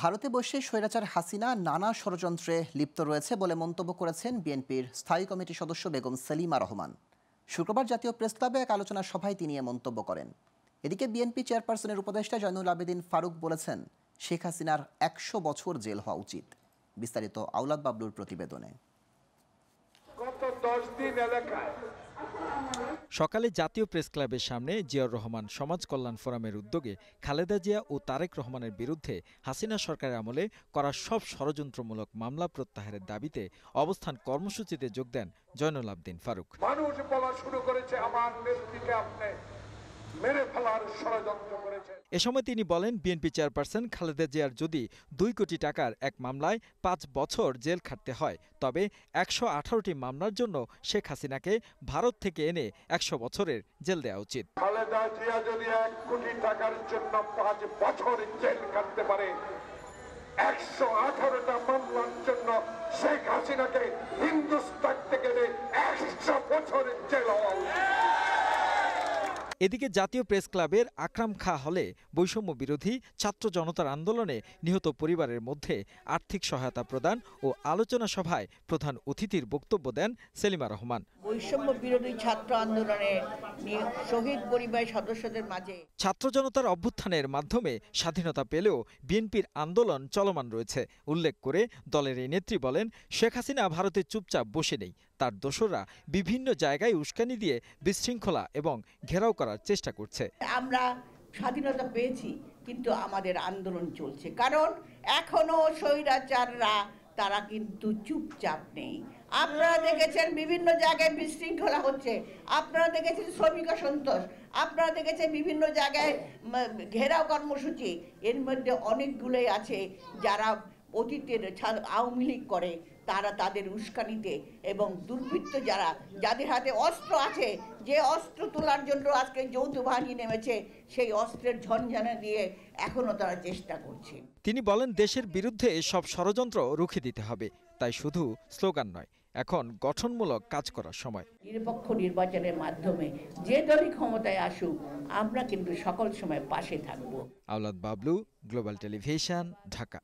ভারতে বসে স্বৈরাচার হাসিনা নানা ষড়যন্ত্রে লিপ্ত রয়েছে বলে মন্তব্য করেছেন বিএনপির স্থায়ী কমিটির সদস্য বেগম সেলিমা রহমান শুক্রবার জাতীয় প্রেস ক্লাবে এক আলোচনা সভায় তিনি এ মন্তব্য করেন এদিকে বিএনপি চেয়ারপারসনের উপদেষ্টা জয়নুল আবেদিন ফারুক বলেছেন শেখ হাসিনার একশো বছর জেল হওয়া উচিত বিস্তারিত আউলাদ বাবলুর প্রতিবেদনে দশ দিন এলাকায় সকালে জাতীয় প্রেস ক্লাবের সামনে জিয়াউর রহমান সমাজ কল্যাণ ফোরামের উদ্যোগে খালেদা জিয়া ও তারেক রহমানের বিরুদ্ধে হাসিনা সরকারের আমলে করা সব ষড়যন্ত্রমূলক মামলা প্রত্যাহারের দাবিতে অবস্থান কর্মসূচিতে যোগ দেন জয়নুল আবদিন ফারুক মানুষ বলা শুরু করেছে আমার নেতৃত্বে আপনি মেরে এ সময় তিনি বলেন বিএনপি চেয়ারপারসন খালেদা জিয়ার যদি দুই কোটি টাকার এক মামলায় পাঁচ বছর জেল খাটতে হয় তবে একশো আঠারোটি মামলার জন্য শেখ হাসিনাকে ভারত থেকে এনে একশো বছরের জেল দেওয়া উচিত খালেদা জিয়া যদি এক কোটি টাকার জন্য পাঁচ বছর জেল কাটতে পারে একশো আঠারোটা মামলার জন্য শেখ হাসিনাকে হিন্দু এদিকে জাতীয় প্রেস ক্লাবের আকরাম খা হলে বৈষম্য বিরোধী ছাত্র জনতার আন্দোলনে নিহত পরিবারের মধ্যে আর্থিক সহায়তা প্রদান ও আলোচনা সভায় প্রধান অতিথির বক্তব্য দেন সেলিমা রহমান বৈষম্য বিরোধী ছাত্র শহীদ পরিবারের সদস্যদের মাঝে ছাত্র জনতার অভ্যুত্থানের মাধ্যমে স্বাধীনতা পেলেও বিএনপির আন্দোলন চলমান রয়েছে উল্লেখ করে দলের এই নেত্রী বলেন শেখ হাসিনা ভারতে চুপচাপ বসে নেই তার দোষরা বিভিন্ন জায়গায় উস্কানি দিয়ে বিশৃঙ্খলা এবং ঘেরাও করার চেষ্টা করছে আমরা স্বাধীনতা পেয়েছি কিন্তু আমাদের আন্দোলন চলছে কারণ এখনো স্বৈরাচাররা তারা কিন্তু চুপচাপ নেই আপনারা দেখেছেন বিভিন্ন জায়গায় বিশৃঙ্খলা হচ্ছে আপনারা দেখেছেন শ্রমিক সন্তোষ আপনারা দেখেছেন বিভিন্ন জায়গায় ঘেরাও কর্মসূচি এর মধ্যে অনেকগুলোই আছে যারা অতীতের আওয়ামী লীগ করে তারা তাদের উস্কানিতে এবং দুর্বৃত্ত যারা যাদের হাতে অস্ত্র আছে যে অস্ত্র তোলার জন্য আজকে যৌথ বাহিনী নেমেছে সেই অস্ত্রের ঝঞ্ঝানা দিয়ে এখনও তারা চেষ্টা করছে তিনি বলেন দেশের বিরুদ্ধে সব ষড়যন্ত্র রুখে দিতে হবে তাই শুধু স্লোগান নয় এখন গঠনমূলক কাজ করার সময় নিরপেক্ষ নির্বাচনের মাধ্যমে যে দলই ক্ষমতায় আসুক আমরা কিন্তু সকল সময় পাশে থাকব আওলাদ বাবলু গ্লোবাল টেলিভিশন ঢাকা